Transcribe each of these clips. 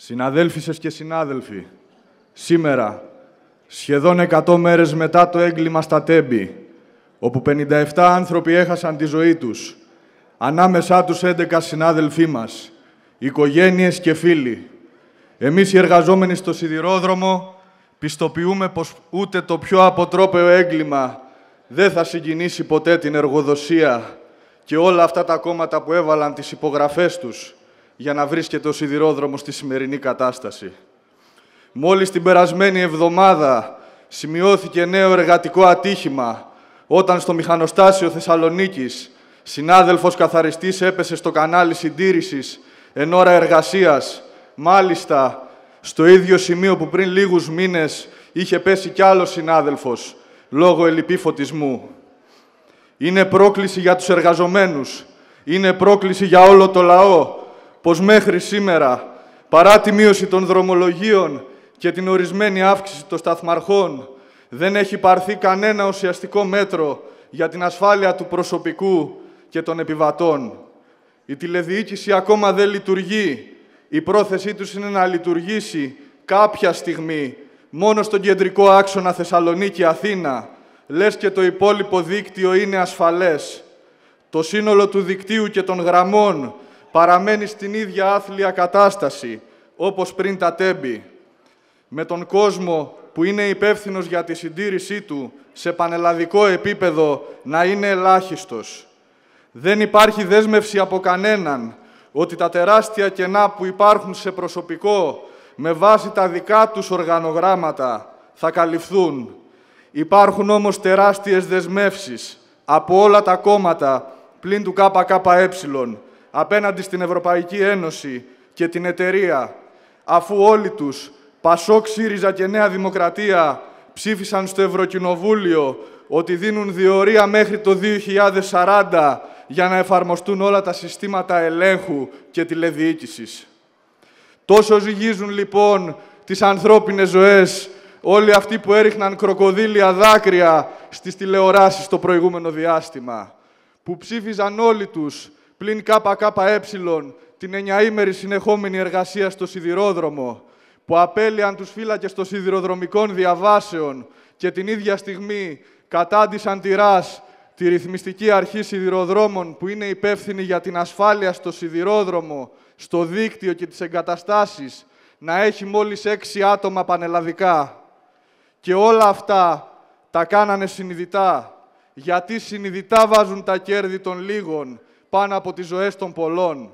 Συναδέλφισες και συνάδελφοι, σήμερα, σχεδόν 100 μέρες μετά το έγκλημα στα Τέμπη, όπου 57 άνθρωποι έχασαν τη ζωή τους, ανάμεσά τους 11 συνάδελφοί μας, οικογένειες και φίλοι. Εμείς οι εργαζόμενοι στο σιδηρόδρομο πιστοποιούμε πως ούτε το πιο αποτρόπαιο έγκλημα δεν θα συγκινήσει ποτέ την εργοδοσία και όλα αυτά τα κόμματα που έβαλαν τις υπογραφές τους για να βρίσκεται ο σιδηρόδρομο στη σημερινή κατάσταση. Μόλις την περασμένη εβδομάδα σημειώθηκε νέο εργατικό ατύχημα όταν στο μηχανοστάσιο Θεσσαλονίκης συνάδελφος καθαριστής έπεσε στο κανάλι συντήρησης εν ώρα εργασίας, μάλιστα στο ίδιο σημείο που πριν λίγους μήνες είχε πέσει κι άλλος συνάδελφος λόγω ελλειπή φωτισμού. Είναι πρόκληση για τους εργαζομένους, είναι πρόκληση για όλο το λαό πως μέχρι σήμερα, παρά τη μείωση των δρομολογίων και την ορισμένη αύξηση των σταθμαρχών, δεν έχει πάρθει κανένα ουσιαστικό μέτρο για την ασφάλεια του προσωπικού και των επιβατών. Η τηλεδιοίκηση ακόμα δεν λειτουργεί. Η πρόθεσή τους είναι να λειτουργήσει κάποια στιγμή μόνο στον κεντρικό άξονα Θεσσαλονίκη-Αθήνα, λες και το υπόλοιπο δίκτυο είναι ασφαλές. Το σύνολο του δικτύου και των γραμμών παραμένει στην ίδια άθλια κατάσταση, όπως πριν τα τέμπη, με τον κόσμο που είναι υπεύθυνος για τη συντήρησή του σε πανελλαδικό επίπεδο να είναι ελάχιστος. Δεν υπάρχει δέσμευση από κανέναν ότι τα τεράστια κενά που υπάρχουν σε προσωπικό με βάση τα δικά τους οργανογράμματα θα καλυφθούν. Υπάρχουν όμως τεράστιες δεσμεύσεις από όλα τα κόμματα πλην του ΚΚΕ απέναντι στην Ευρωπαϊκή Ένωση και την εταιρεία, αφού όλοι τους, Πασόκ, ΣΥΡΙΖΑ και Νέα Δημοκρατία, ψήφισαν στο Ευρωκοινοβούλιο ότι δίνουν διορία μέχρι το 2040 για να εφαρμοστούν όλα τα συστήματα ελέγχου και τηλεδιοίκησης. Τόσο ζυγίζουν λοιπόν τις ανθρώπινες ζωές όλοι αυτοί που έριχναν κροκοδίλια δάκρυα στις τηλεοράσεις το προηγούμενο διάστημα, που ψήφιζαν όλοι τους πλην ΚΚΕ την εννιαήμερη συνεχόμενη εργασία στο σιδηρόδρομο, που απέλυαν τους φύλακες των σιδηροδρομικών διαβάσεων και την ίδια στιγμή κατάντησαν τη ΡΑΣ, τη Ρυθμιστική Αρχή Σιδηροδρόμων, που είναι υπεύθυνη για την ασφάλεια στο σιδηρόδρομο, στο δίκτυο και τις εγκαταστάσεις, να έχει μόλις έξι άτομα πανελλαδικά. Και όλα αυτά τα κάνανε συνειδητά, γιατί συνειδητά βάζουν τα κέρδη των λίγων πάνω από τις ζωές των πολλών.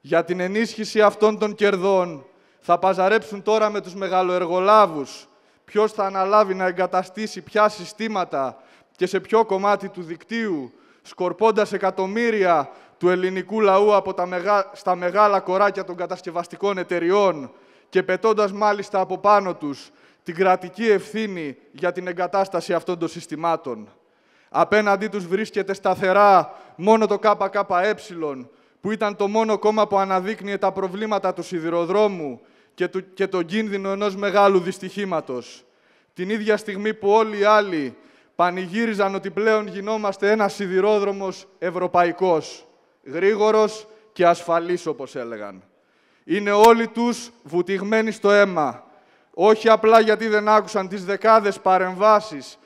Για την ενίσχυση αυτών των κερδών θα παζαρέψουν τώρα με τους μεγαλοεργολάβους ποιος θα αναλάβει να εγκαταστήσει ποια συστήματα και σε ποιο κομμάτι του δικτύου, σκορπώντας εκατομμύρια του ελληνικού λαού από τα μεγα... στα μεγάλα κοράκια των κατασκευαστικών εταιριών και πετώντας μάλιστα από πάνω τους την κρατική ευθύνη για την εγκατάσταση αυτών των συστημάτων. Απέναντί τους βρίσκεται σταθερά μόνο το ΚΚΕ, που ήταν το μόνο κόμμα που αναδείκνυε τα προβλήματα του σιδηροδρόμου και, του, και τον κίνδυνο ενός μεγάλου δυστυχήματος. Την ίδια στιγμή που όλοι οι άλλοι πανηγύριζαν ότι πλέον γινόμαστε ένας σιδηρόδρομος ευρωπαϊκός, γρήγορος και ασφαλής όπως έλεγαν. Είναι όλοι τους βουτυγμένοι στο αίμα, όχι απλά γιατί δεν άκουσαν τις δεκάδες παρεμβάσεις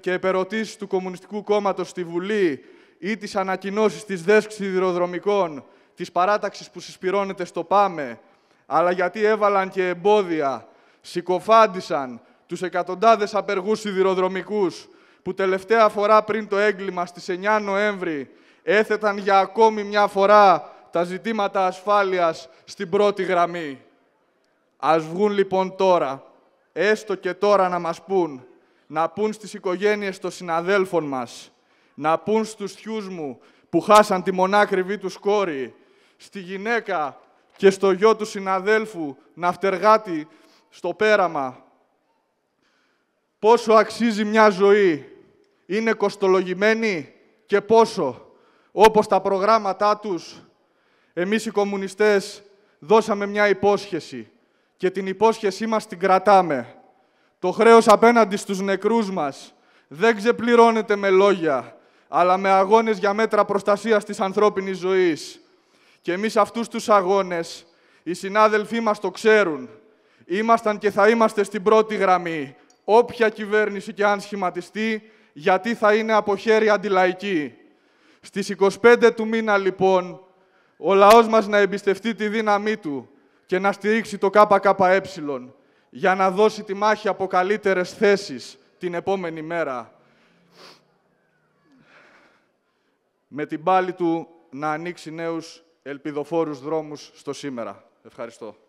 και επερωτήσεις του Κομμουνιστικού Κόμματος στη Βουλή ή τις ανακοινώσεις της ΔΕΣΚ σιδηροδρομικών, της παράταξης που συσπηρώνεται στο ΠΑΜΕ, αλλά γιατί έβαλαν και εμπόδια, συκοφάντησαν τους εκατοντάδες απεργούς σιδηροδρομικούς που τελευταία φορά πριν το έγκλημα στις 9 Νοέμβρη έθεταν για ακόμη μια φορά τα ζητήματα ασφάλειας στην πρώτη γραμμή. Ας βγουν λοιπόν τώρα, έστω και τώρα να μας πούν να πούν στις οικογένειες των συναδέλφων μας, να πούν στους θιούς μου που χάσαν τη μονάκριβή τους κόρη, στη γυναίκα και στο γιο του συναδέλφου να ναυτεργάτη στο πέραμα. Πόσο αξίζει μια ζωή, είναι κοστολογημένη και πόσο, όπως τα προγράμματά τους, εμείς οι κομμουνιστές δώσαμε μια υπόσχεση και την υπόσχεσή μας την κρατάμε. Το χρέος απέναντι στους νεκρούς μας δεν ξεπληρώνεται με λόγια, αλλά με αγώνες για μέτρα προστασίας της ανθρώπινης ζωής. Και εμείς αυτούς τους αγώνες, οι συνάδελφοί μας το ξέρουν. Ήμασταν και θα είμαστε στην πρώτη γραμμή, όποια κυβέρνηση και αν σχηματιστεί, γιατί θα είναι από χέρι αντιλαϊκή. Στις 25 του μήνα, λοιπόν, ο λαός μας να εμπιστευτεί τη δύναμή του και να στηρίξει το ΚΚΕ για να δώσει τη μάχη από καλύτερες θέσεις την επόμενη μέρα. Με την πάλη του να ανοίξει νέους ελπιδοφόρους δρόμους στο σήμερα. Ευχαριστώ.